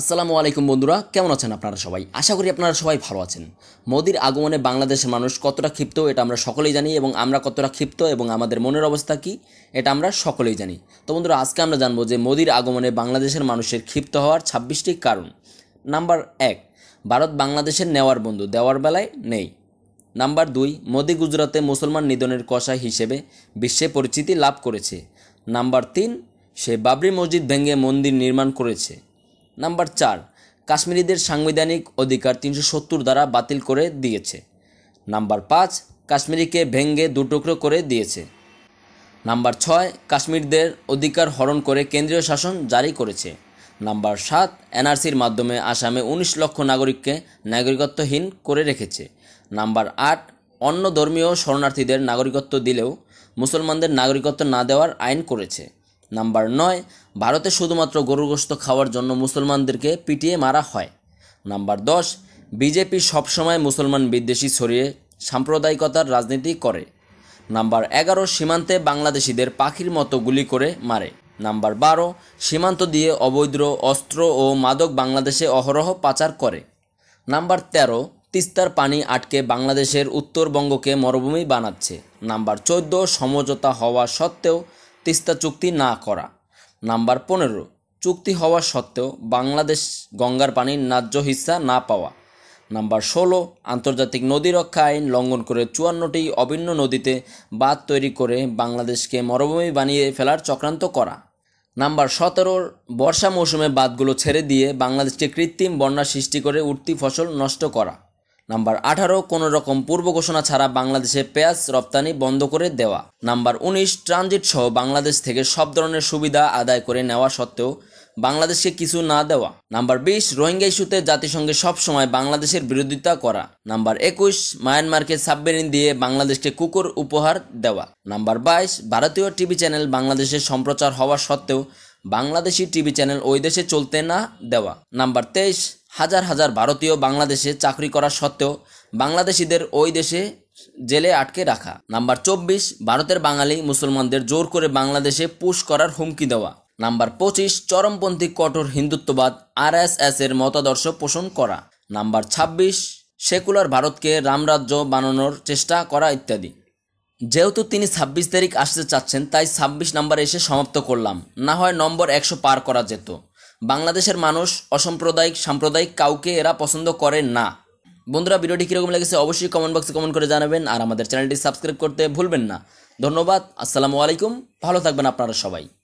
আসসালামু আলাইকুম বন্ধুরা কেমন আছেন আপনারা সবাই আশা করি আপনারা সবাই ভালো আছেন মোদির আগমনে বাংলাদেশের মানুষ কতটা ক্ষিপ্ত এটা আমরা সকলেই জানি এবং আমরা কতটা ক্ষিপ্ত এবং আমাদের মনের অবস্থা কী এটা আমরা সকলেই জানি তো বন্ধুরা আজকে আমরা জানবো যে মোদির আগমনে বাংলাদেশের মানুষের ক্ষিপ্ত হওয়ার ছাব্বিশটি কারণ নাম্বার এক ভারত বাংলাদেশের নেওয়ার বন্ধু দেওয়ার বেলায় নেই নাম্বার দুই মোদি গুজরাতে মুসলমান নিধনের কষা হিসেবে বিশ্বে পরিচিতি লাভ করেছে নাম্বার তিন সে বাবরি মসজিদ ভেঙে মন্দির নির্মাণ করেছে নাম্বার চার কাশ্মীরিদের সাংবিধানিক অধিকার তিনশো সত্তর দ্বারা বাতিল করে দিয়েছে নাম্বার পাঁচ কাশ্মীরিকে ভেঙ্গে দুটুকরো করে দিয়েছে নাম্বার ছয় কাশ্মীরদের অধিকার হরণ করে কেন্দ্রীয় শাসন জারি করেছে নাম্বার সাত এনআরসির মাধ্যমে আসামে উনিশ লক্ষ নাগরিককে নাগরিকত্বহীন করে রেখেছে নাম্বার আট অন্য ধর্মীয় শরণার্থীদের নাগরিকত্ব দিলেও মুসলমানদের নাগরিকত্ব না দেওয়ার আইন করেছে নাম্বার নয় ভারতে শুধুমাত্র গরুগ্রস্ত খাওয়ার জন্য মুসলমানদেরকে পিটিয়ে মারা হয় নাম্বার দশ বিজেপি সবসময় মুসলমান বিদ্বেষী ছড়িয়ে সাম্প্রদায়িকতার রাজনীতি করে নাম্বার এগারো সীমান্তে বাংলাদেশিদের পাখির মতো গুলি করে মারে নাম্বার বারো সীমান্ত দিয়ে অবৈধ অস্ত্র ও মাদক বাংলাদেশে অহরহ পাচার করে নাম্বার তেরো তিস্তার পানি আটকে বাংলাদেশের উত্তরবঙ্গকে মরুভূমি বানাচ্ছে নাম্বার চোদ্দ সমঝোতা হওয়া সত্ত্বেও তিস্তা চুক্তি না করা নাম্বার পনেরো চুক্তি হওয়া সত্ত্বেও বাংলাদেশ গঙ্গার পানির ন্যায্য হিস্সা না পাওয়া নাম্বার ষোলো আন্তর্জাতিক নদী রক্ষা আইন লঙ্ঘন করে চুয়ান্নটি অভিন্ন নদীতে বাঁধ তৈরি করে বাংলাদেশকে মরুভূমি বানিয়ে ফেলার চক্রান্ত করা নাম্বার সতেরোর বর্ষা মৌসুমে বাঁধগুলো ছেড়ে দিয়ে বাংলাদেশকে কৃত্রিম বন্যা সৃষ্টি করে উঠতি ফসল নষ্ট করা নাম্বার আঠারো কোনো রকম পূর্ব ঘোষণা ছাড়া বাংলাদেশে পেঁয়াজ রপ্তানি বন্ধ করে দেওয়া নাম্বার উনিশ ট্রানজিট সহ বাংলাদেশ থেকে সব ধরনের সুবিধা আদায় করে নেওয়া সত্ত্বেও বাংলাদেশকে কিছু না দেওয়া নাম্বার বিশ রোহিঙ্গা ইস্যুতে জাতিসংঘে সবসময় বাংলাদেশের বিরোধিতা করা নাম্বার একুশ মায়ানমারকে সাবমেরিন দিয়ে বাংলাদেশকে কুকুর উপহার দেওয়া নাম্বার বাইশ ভারতীয় টিভি চ্যানেল বাংলাদেশে সম্প্রচার হওয়া সত্ত্বেও বাংলাদেশি টিভি চ্যানেল ওই দেশে চলতে না দেওয়া নাম্বার তেইশ হাজার হাজার ভারতীয় বাংলাদেশে চাকরি করা সত্ত্বেও বাংলাদেশিদের ওই দেশে জেলে আটকে রাখা নাম্বার চব্বিশ ভারতের বাঙালি মুসলমানদের জোর করে বাংলাদেশে পুশ করার হুমকি দেওয়া নাম্বার পঁচিশ চরমপন্থী কঠোর হিন্দুত্ববাদ আর এস এর মতাদর্শ পোষণ করা নাম্বার ২৬ সেকুলার ভারতকে রামরাজ্য বানানোর চেষ্টা করা ইত্যাদি যেহেতু তিনি ছাব্বিশ তারিখ আসতে চাচ্ছেন তাই ছাব্বিশ নম্বরে এসে সমাপ্ত করলাম না হয় নম্বর একশো পার করা যেত বাংলাদেশের মানুষ অসাম্প্রদায়িক সাম্প্রদায়িক কাউকে এরা পছন্দ করে না বন্ধুরা ভিডিওটি কীরকম লেগেছে অবশ্যই কমেন্ট বক্সে কমেন্ট করে জানাবেন আর আমাদের চ্যানেলটি সাবস্ক্রাইব করতে ভুলবেন না ধন্যবাদ আসসালামু আলাইকুম ভালো থাকবেন আপনারা সবাই